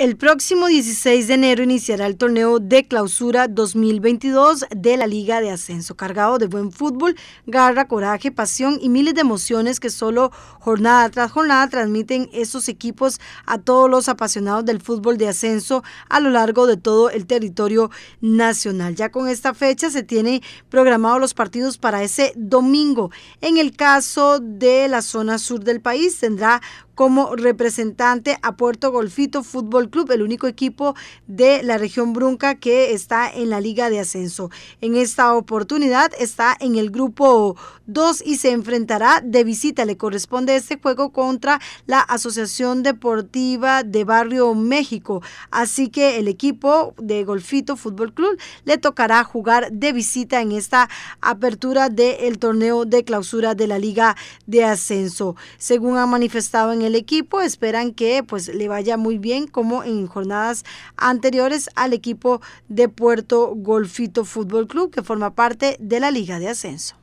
El próximo 16 de enero iniciará el torneo de clausura 2022 de la Liga de Ascenso, cargado de buen fútbol, garra, coraje, pasión y miles de emociones que solo jornada tras jornada transmiten esos equipos a todos los apasionados del fútbol de ascenso a lo largo de todo el territorio nacional. Ya con esta fecha se tienen programados los partidos para ese domingo. En el caso de la zona sur del país tendrá como representante a Puerto Golfito Fútbol Club, el único equipo de la región Brunca que está en la Liga de Ascenso. En esta oportunidad está en el grupo 2 y se enfrentará de visita. Le corresponde este juego contra la Asociación Deportiva de Barrio México. Así que el equipo de Golfito Fútbol Club le tocará jugar de visita en esta apertura del torneo de clausura de la Liga de Ascenso. Según ha manifestado en el el equipo. Esperan que pues le vaya muy bien como en jornadas anteriores al equipo de Puerto Golfito Fútbol Club que forma parte de la Liga de Ascenso.